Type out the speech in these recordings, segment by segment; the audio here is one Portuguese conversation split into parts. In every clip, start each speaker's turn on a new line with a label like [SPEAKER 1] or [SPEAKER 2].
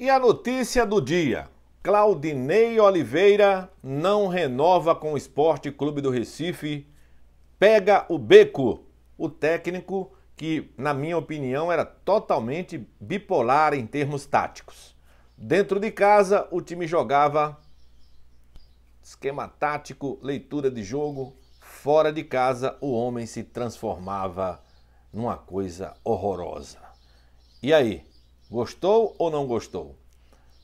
[SPEAKER 1] E a notícia do dia: Claudinei Oliveira não renova com o Esporte Clube do Recife, pega o beco. O técnico, que na minha opinião era totalmente bipolar em termos táticos. Dentro de casa, o time jogava esquema tático, leitura de jogo. Fora de casa, o homem se transformava numa coisa horrorosa. E aí? Gostou ou não gostou?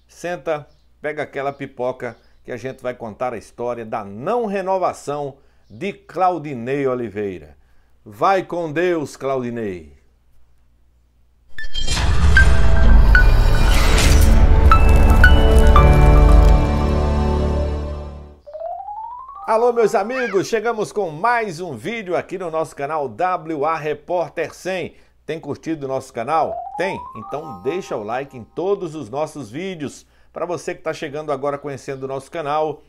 [SPEAKER 1] Senta, pega aquela pipoca que a gente vai contar a história da não renovação de Claudinei Oliveira. Vai com Deus, Claudinei! Alô, meus amigos, chegamos com mais um vídeo aqui no nosso canal WA Repórter 100. Tem curtido o nosso canal? Tem? Então deixa o like em todos os nossos vídeos. Para você que está chegando agora conhecendo o nosso canal,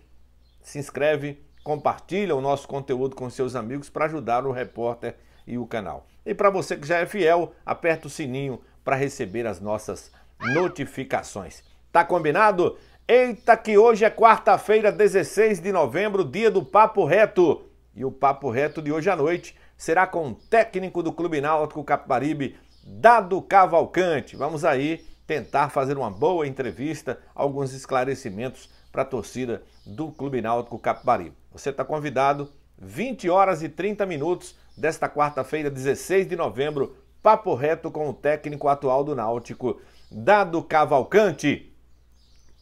[SPEAKER 1] se inscreve, compartilha o nosso conteúdo com seus amigos para ajudar o repórter e o canal. E para você que já é fiel, aperta o sininho para receber as nossas notificações. Tá combinado? Eita que hoje é quarta-feira, 16 de novembro, dia do Papo Reto. E o Papo Reto de hoje à noite será com o técnico do Clube Náutico Capibaribe, Dado Cavalcante. Vamos aí tentar fazer uma boa entrevista, alguns esclarecimentos para a torcida do Clube Náutico Capibaribe. Você está convidado, 20 horas e 30 minutos desta quarta-feira, 16 de novembro, papo reto com o técnico atual do Náutico, Dado Cavalcante.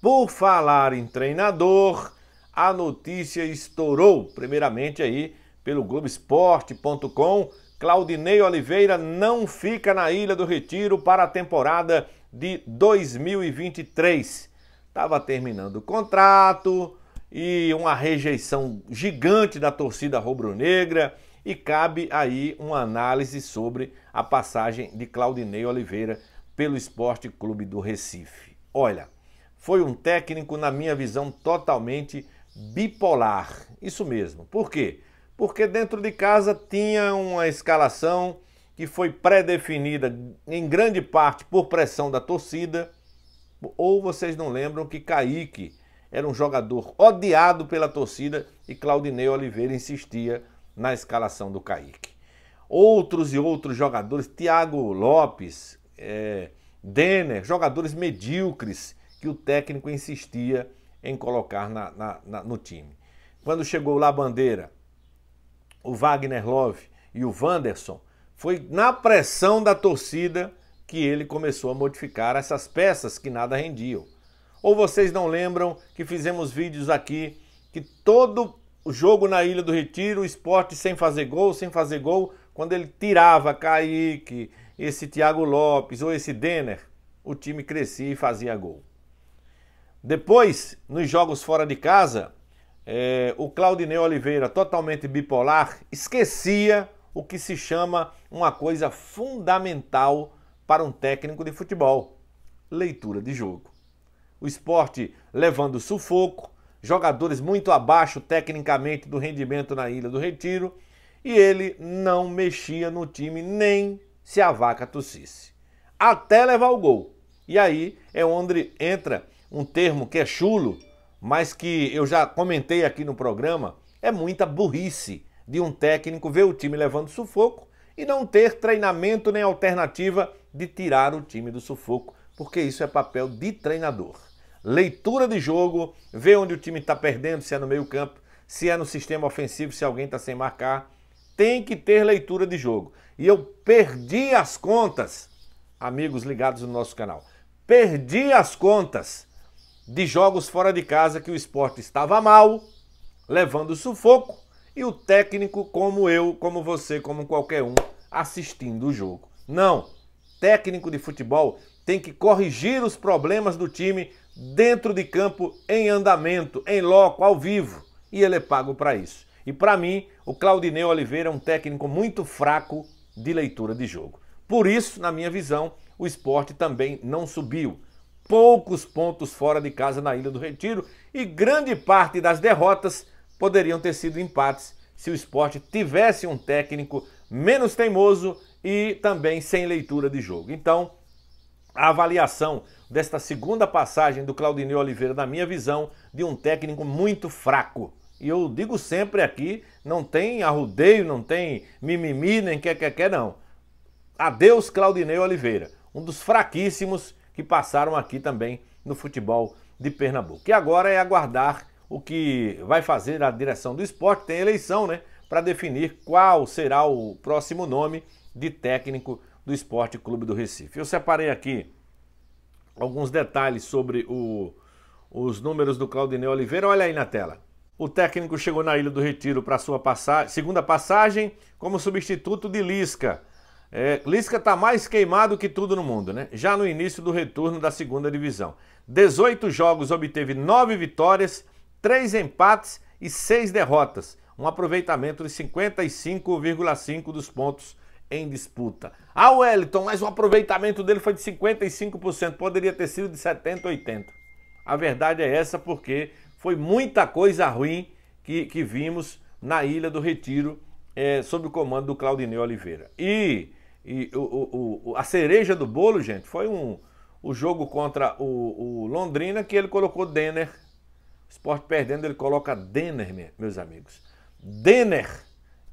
[SPEAKER 1] Por falar em treinador, a notícia estourou, primeiramente aí pelo Globoesporte.com, Claudinei Oliveira não fica na Ilha do Retiro para a temporada de 2023. Estava terminando o contrato e uma rejeição gigante da torcida rubro-negra e cabe aí uma análise sobre a passagem de Claudinei Oliveira pelo Esporte Clube do Recife. Olha, foi um técnico, na minha visão, totalmente bipolar. Isso mesmo. Por quê? porque dentro de casa tinha uma escalação que foi pré-definida em grande parte por pressão da torcida. Ou vocês não lembram que Kaique era um jogador odiado pela torcida e Claudinei Oliveira insistia na escalação do Kaique. Outros e outros jogadores, Thiago Lopes, é, Denner, jogadores medíocres que o técnico insistia em colocar na, na, na, no time. Quando chegou lá a bandeira, o Wagner Love e o Wanderson, foi na pressão da torcida que ele começou a modificar essas peças que nada rendiam. Ou vocês não lembram que fizemos vídeos aqui que todo o jogo na Ilha do Retiro, o esporte sem fazer gol, sem fazer gol, quando ele tirava Kaique, esse Thiago Lopes ou esse Denner, o time crescia e fazia gol. Depois, nos jogos fora de casa, é, o Claudinei Oliveira, totalmente bipolar, esquecia o que se chama uma coisa fundamental para um técnico de futebol: leitura de jogo. O esporte levando sufoco, jogadores muito abaixo tecnicamente do rendimento na Ilha do Retiro, e ele não mexia no time nem se a vaca tossisse, até levar o gol. E aí é onde entra um termo que é chulo mas que eu já comentei aqui no programa, é muita burrice de um técnico ver o time levando sufoco e não ter treinamento nem alternativa de tirar o time do sufoco, porque isso é papel de treinador. Leitura de jogo, ver onde o time está perdendo, se é no meio-campo, se é no sistema ofensivo, se alguém está sem marcar. Tem que ter leitura de jogo. E eu perdi as contas, amigos ligados no nosso canal. Perdi as contas de jogos fora de casa que o esporte estava mal, levando sufoco, e o técnico, como eu, como você, como qualquer um, assistindo o jogo. Não! Técnico de futebol tem que corrigir os problemas do time dentro de campo, em andamento, em loco, ao vivo. E ele é pago para isso. E para mim, o Claudinei Oliveira é um técnico muito fraco de leitura de jogo. Por isso, na minha visão, o esporte também não subiu poucos pontos fora de casa na Ilha do Retiro e grande parte das derrotas poderiam ter sido empates se o esporte tivesse um técnico menos teimoso e também sem leitura de jogo. Então, a avaliação desta segunda passagem do Claudinei Oliveira, na minha visão, de um técnico muito fraco. E eu digo sempre aqui, não tem arrudeio, não tem mimimi, nem quer, quer, quer, não. Adeus, Claudinei Oliveira, um dos fraquíssimos que passaram aqui também no futebol de Pernambuco. E agora é aguardar o que vai fazer a direção do esporte, tem eleição, né? Para definir qual será o próximo nome de técnico do Esporte Clube do Recife. Eu separei aqui alguns detalhes sobre o, os números do Claudinei Oliveira. Olha aí na tela. O técnico chegou na Ilha do Retiro para sua segunda passagem como substituto de Lisca. É, Lisca está mais queimado que tudo no mundo, né? Já no início do retorno da segunda divisão. 18 jogos obteve 9 vitórias, 3 empates e 6 derrotas. Um aproveitamento de 55,5 dos pontos em disputa. Ah, Wellington, mas o aproveitamento dele foi de 55%, poderia ter sido de 70, 80. A verdade é essa porque foi muita coisa ruim que, que vimos na Ilha do Retiro é, sob o comando do Claudinei Oliveira. E, e o, o, a cereja do bolo, gente, foi um, o jogo contra o, o Londrina que ele colocou Denner. o Esporte perdendo, ele coloca Denner, meus amigos. Denner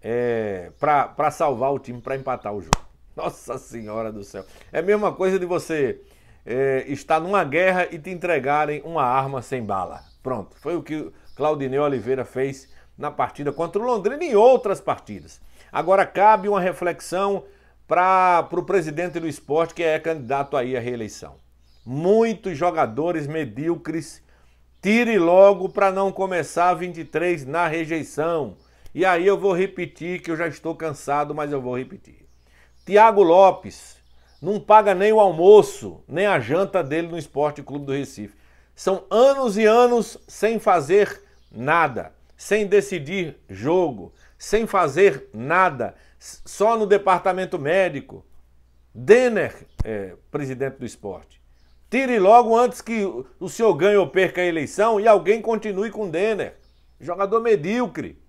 [SPEAKER 1] é, para salvar o time, para empatar o jogo. Nossa Senhora do céu. É a mesma coisa de você é, estar numa guerra e te entregarem uma arma sem bala. Pronto, foi o que Claudinei Oliveira fez na partida contra o Londrina e em outras partidas. Agora cabe uma reflexão para o presidente do esporte que é candidato aí à reeleição. Muitos jogadores medíocres, tire logo para não começar 23 na rejeição. E aí eu vou repetir que eu já estou cansado, mas eu vou repetir. Tiago Lopes não paga nem o almoço, nem a janta dele no Esporte Clube do Recife. São anos e anos sem fazer nada sem decidir jogo, sem fazer nada, só no departamento médico. Denner, é, presidente do esporte. Tire logo antes que o senhor ganhe ou perca a eleição e alguém continue com Denner. Jogador medíocre.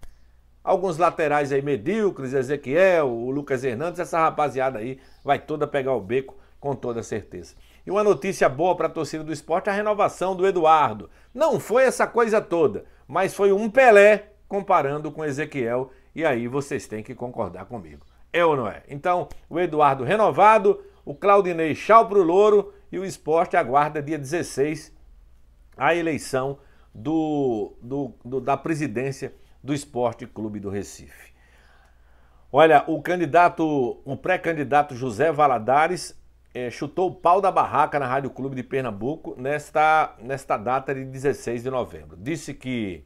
[SPEAKER 1] Alguns laterais aí medíocres, Ezequiel, o Lucas Hernandes, essa rapaziada aí vai toda pegar o beco com toda certeza. E uma notícia boa para a torcida do esporte, a renovação do Eduardo. Não foi essa coisa toda mas foi um Pelé comparando com Ezequiel, e aí vocês têm que concordar comigo. É ou não é? Então, o Eduardo renovado, o Claudinei chau pro louro e o esporte aguarda dia 16 a eleição do, do, do, da presidência do Esporte Clube do Recife. Olha, o candidato, o pré-candidato José Valadares é, chutou o pau da barraca na Rádio Clube de Pernambuco nesta, nesta data de 16 de novembro. Disse que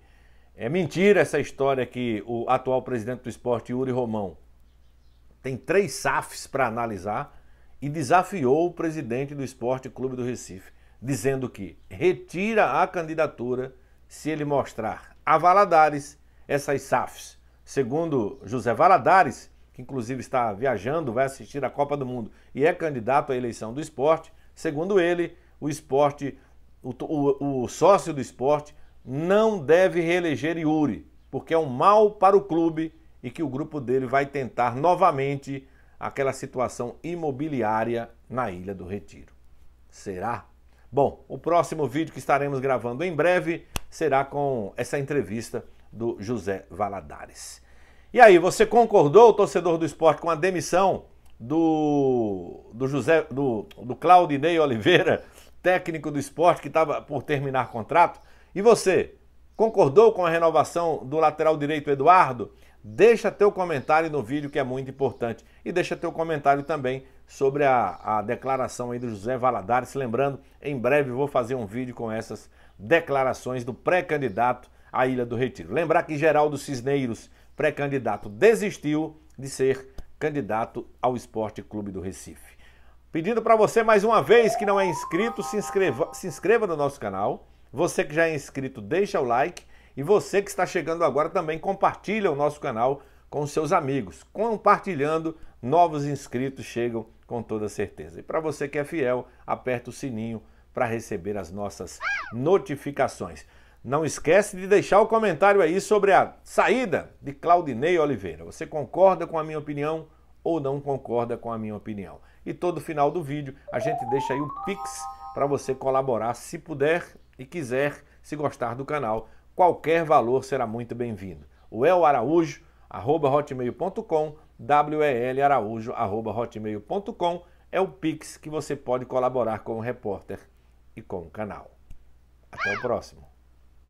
[SPEAKER 1] é mentira essa história que o atual presidente do esporte, Yuri Romão, tem três SAFs para analisar e desafiou o presidente do Esporte Clube do Recife, dizendo que retira a candidatura se ele mostrar a Valadares essas SAFs. Segundo José Valadares, que inclusive está viajando, vai assistir a Copa do Mundo e é candidato à eleição do esporte, segundo ele, o esporte, o, o, o sócio do esporte não deve reeleger Yuri, porque é um mal para o clube e que o grupo dele vai tentar novamente aquela situação imobiliária na Ilha do Retiro. Será? Bom, o próximo vídeo que estaremos gravando em breve será com essa entrevista do José Valadares. E aí, você concordou, torcedor do esporte, com a demissão do, do José, do, do Claudinei Oliveira, técnico do esporte, que estava por terminar contrato? E você, concordou com a renovação do lateral direito Eduardo? Deixa teu comentário no vídeo que é muito importante. E deixa teu comentário também sobre a, a declaração aí do José Valadares. Lembrando, em breve vou fazer um vídeo com essas declarações do pré-candidato a Ilha do Retiro. Lembrar que Geraldo Cisneiros, pré-candidato, desistiu de ser candidato ao Esporte Clube do Recife. Pedindo para você mais uma vez que não é inscrito, se inscreva, se inscreva no nosso canal. Você que já é inscrito, deixa o like e você que está chegando agora também compartilha o nosso canal com seus amigos. Compartilhando, novos inscritos chegam com toda certeza. E para você que é fiel, aperta o sininho para receber as nossas notificações. Não esquece de deixar o comentário aí sobre a saída de Claudinei Oliveira. Você concorda com a minha opinião ou não concorda com a minha opinião? E todo final do vídeo a gente deixa aí o Pix para você colaborar se puder e quiser, se gostar do canal. Qualquer valor será muito bem-vindo. O El Araújo, arroba hotmail.com, WEL Araújo, arroba hotmail.com, é o Pix que você pode colaborar com o repórter e com o canal. Até o próximo.